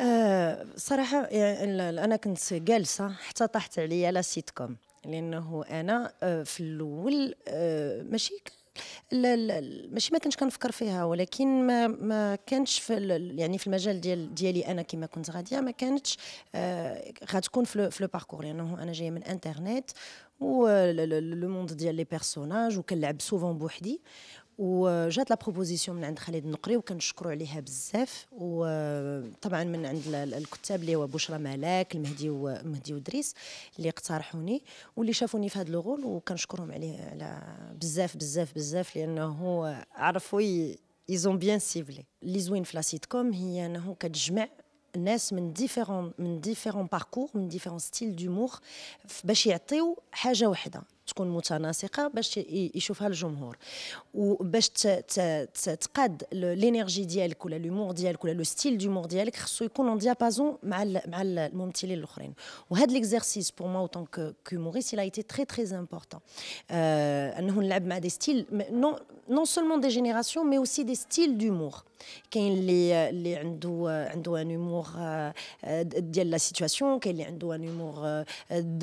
آه، صراحة يعني أنا كنت جالسة حتى طاحت عليا لا كوم لأنه أنا آه، في الأول آه، ماشي لا لا ماشي ما كنتش كنفكر فيها ولكن ما ما كانش في يعني في المجال ديال ديالي انا كما كنت غاديه ما كانتش آه غتكون في لو باركور لانه انا جايه من انترنت ولو موند ديال لي بيرسوناج وكنلعب سوفون بوحدي وجات لا بروبوزيسيون من عند خالد النقري وكنشكروا عليها بزاف وطبعا من عند الكتاب اللي هو بشرى ملاك المهدي ومهدي ودريس اللي اقترحوني واللي شافوني في هذا الغول وكنشكرهم عليه على بزاف بزاف بزاف لانه عرفوا يزون بيان سيفلي اللي زوين في لا سيتكوم هي انه كتجمع une gens un différents parcours, différents styles d'humour. pour chez Atéo, hein, j'ai un. Ce qu'on nous montre dans ces cas, le genre. Ou bah, tu, tu, l'énergie l'humour le style d'humour d'elle. Quelque chose en diapason mal, mal, montile les autres. Et hein, l'exercice pour moi autant tant que a été très très important. Nous avons des styles, non seulement des générations, mais aussi des styles d'humour. كاين اللي اللي عنده عنده آه، ان هومور ديال لا سيتوياسيون كاين اللي عنده ان هومور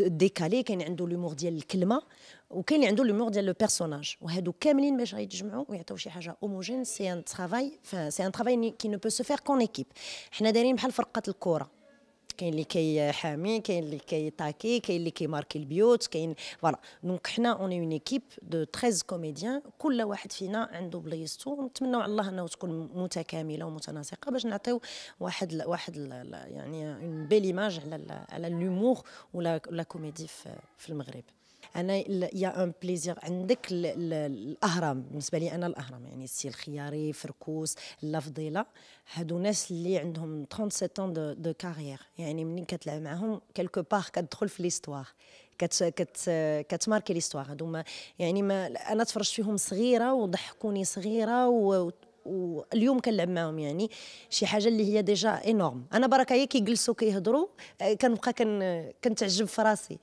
ديكالي كاين عنده الهومور ديال الكلمه وكاين اللي عنده الهومور ديال لو بيرسوناج وهادو كاملين باش غيتجمعوا ويعطيو شي حاجه اوموجين سي ان ترافاي سي ان ترافاي كي نو بو سو فير كون ايكيب حنا دايرين بحال فرقه الكره كاين اللي كيحامي كاين اللي كيطاكي كاين اللي كيماركي البيوت كاين فوالا دونك حنا اون اون ايكيب دو 13 كوميديان كل واحد فينا عنده بلايصتو ونتمنوا على الله انه تكون متكامله ومتناسقه باش نعطيو واحد ل... واحد ل... يعني اون بيل ايماج على ال على لومور ولا لا كوميدي في المغرب انا يا ان بليزير عندك الاهرام بالنسبه لي انا الاهرام يعني السي الخياري فركوس لافضيله هادو ناس اللي عندهم 37 دو, دو كارير يعني منين كتلعب معاهم كالكو باغ كتدخل في ليستوار كت كت كتماركي ليستوار هادو ما يعني ما انا تفرجت فيهم صغيره وضحكوني صغيره واليوم كنلعب معاهم يعني شي حاجه اللي هي ديجا انورم انا بركه هي كيجلسوا كيهضروا آه، كنبقى كنتعجب في راسي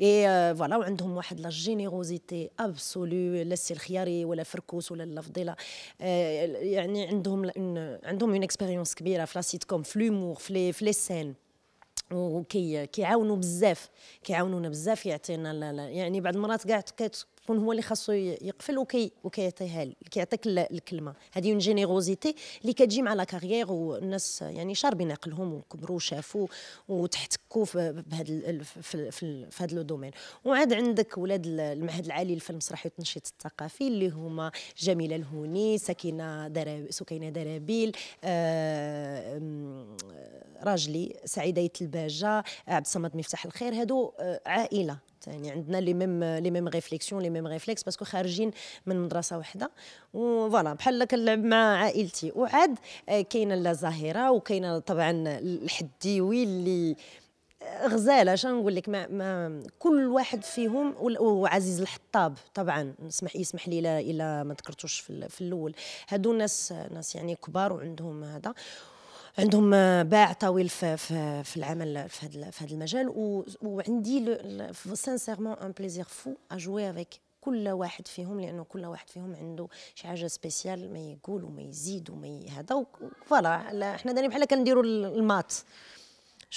اي فوالا euh، وعندهم واحد لا جينيروزيتي ابسولو لا سي الخياري ولا فركوس ولا لا فضيله آه، يعني عندهم عندهم اون اكسبيريونس كبيره في لا سيت كوم في لومور في لي سين وكيعاونوا بزاف كيعاونونا بزاف يعطينا يعني بعض المرات كاع شكون هو اللي خاصو يقفل وكي وكيعطيها كيعطيك الكلمه هذه اون جينيروزيتي اللي كتجي مع لا كارير والناس يعني شاربين عقلهم وكبروا وشافوا وتحتكوا بهذا في, في, هذا لو دومين وعاد عندك ولاد المعهد العالي للفن المسرحي والتنشيط الثقافي اللي هما جميله الهوني سكينه دراب سكينه درابيل آه، راجلي سعيده الباجه عبد الصمد مفتاح الخير هادو آه، عائله يعني عندنا لي ميم لي ميم ريفليكسيون لي ميم ريفليكس باسكو خارجين من مدرسه واحده وفوالا بحال كنلعب مع عائلتي وعاد آه، كاينه ظاهره وكاينه طبعا الحديوي اللي آه، غزاله اش نقول لك ما, ما كل واحد فيهم وعزيز الحطاب طبعا نسمح يسمح لي الا ما ذكرتوش في الاول هادو ناس ناس يعني كبار وعندهم هذا عندهم باع طويل في, في, في العمل في هذا في هذا المجال و, وعندي سانسيرمون ان بليزير فو اجوي افيك كل واحد فيهم لانه كل واحد فيهم عنده شي حاجه سبيسيال ما يقول وما يزيد وما هذا فوالا حنا دايرين بحال كنديروا المات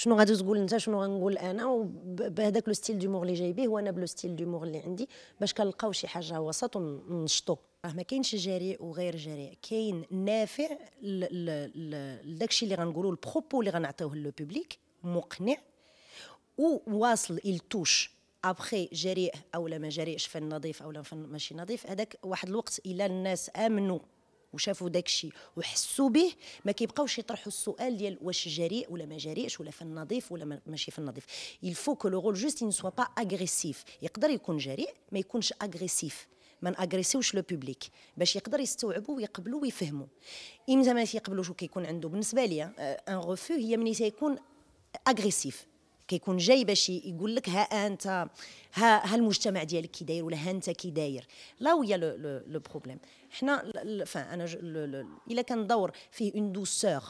شنو غادي تقول انت شنو غنقول انا بهذاك لو ستيل دومور اللي جاي به وانا بلو ستيل دومور اللي عندي باش كنلقاو شي حاجه وسط ونشطو راه ما كاينش جريء وغير جريء كاين نافع لداكشي اللي غنقولوا البروبو اللي غنعطيوه لو بوبليك مقنع وواصل التوش ابخي جريء او لا ما جريءش فن نظيف او لا فن ماشي نظيف هذاك واحد الوقت الا الناس امنوا وشافوا داك الشيء وحسوا به ما كيبقاوش يطرحوا السؤال ديال واش جريء ولا ما جريئش ولا فن نظيف ولا ماشي فن نظيف الفو كو لو رول جوست سوا با اغريسيف يقدر يكون جريء ما يكونش اغريسيف ما ناغريسيوش لو بوبليك باش يقدر يستوعبوا ويقبلوا ويفهموا امتى ما تيقبلوش وكيكون عنده بالنسبه ليا ان آه، غوفو هي ملي تيكون اغريسيف كيكون جاي باش يقول لك ها انت ها, ها المجتمع ديالك كي داير ولا ها انت كي داير لا ويا لو بروبليم حنا انا الا كان دور فيه اون دوسور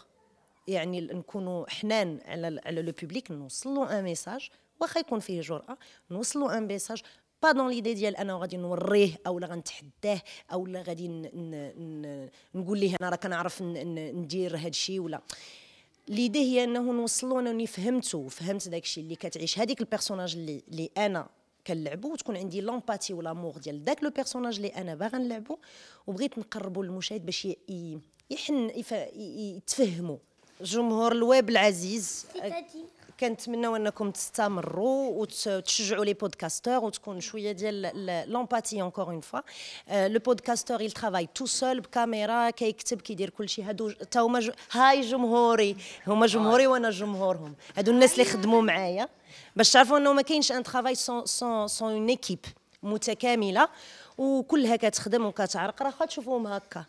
يعني نكونوا حنان على على لو بوبليك نوصلوا ان ميساج واخا يكون فيه جرأه نوصلوا ان ميساج با دون ليدي ديال انا غادي نوريه او لا غنتحداه او لا غادي نقول ليه انا راه كنعرف ندير هذا الشيء ولا ليدي هي انه نوصلو انني فهمتو فهمت داكشي اللي كتعيش هذيك البيرسوناج اللي اللي انا كنلعبو وتكون عندي لومباتي ولامور ديال داك لو بيرسوناج اللي انا باغا نلعبو وبغيت نقربو للمشاهد باش يحن يتفهموا جمهور الويب العزيز كنتمنوا انكم تستمروا وتشجعوا لي بودكاستور وتكون شويه ديال لومباتي اونكور اون فوا لو بودكاستور يل ترافاي تو سول بكاميرا كيكتب كيدير كلشي هادو حتى هما هاي جمهوري هما جمهوري آه. وانا جمهورهم هادو الناس اللي خدموا معايا باش تعرفوا انه ما كاينش ان ترافاي سون سون سون اون ايكيب متكامله وكلها كتخدم وكتعرق راه تشوفوهم هكا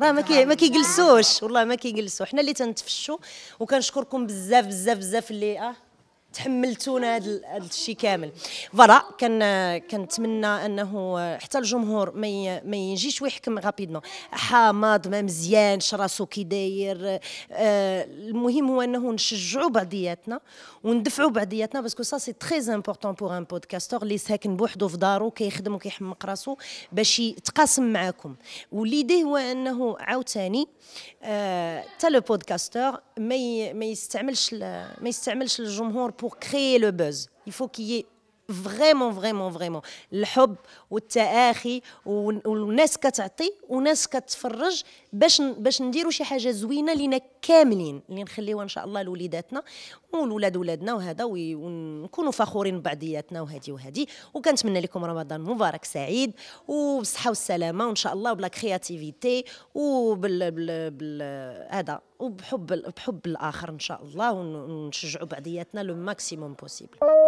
راه ما كي ما كيجلسوش والله ما كيجلسوا حنا اللي تنتفشوا وكنشكركم بزاف بزاف بزاف اللي اه تحملتونا هذا الشيء كامل فوالا كان كنتمنى انه حتى الجمهور ما ما يجيش ويحكم غابيدمون حامض ما مزيان شراسو كي داير آه، المهم هو انه نشجعوا بعضياتنا وندفعوا بعضياتنا باسكو سا سي تري امبورطون بور ان بودكاستور اللي ساكن بوحدو في دارو كيخدم وكيحمق راسو باش يتقاسم معاكم وليدي هو انه عاوتاني آه، حتى لو بودكاستور ما ما يستعملش ما يستعملش الجمهور بور كريي لو بوز il faut qu'il y ait فريمون فريمون فريمون الحب والتآخي والناس كتعطي وناس كتفرج باش باش نديروا شي حاجه زوينه لينا كاملين اللي نخليوها ان شاء الله لوليداتنا ولولاد ولادنا وهذا ونكونوا فخورين ببعضياتنا وهذه وهذه وكنتمنى لكم رمضان مبارك سعيد وبالصحه والسلامه وان شاء الله وبلا كرياتيفيتي وبال بال... بال... هذا وبحب بحب الاخر ان شاء الله ونشجعوا بعضياتنا لو ماكسيموم بوسيبل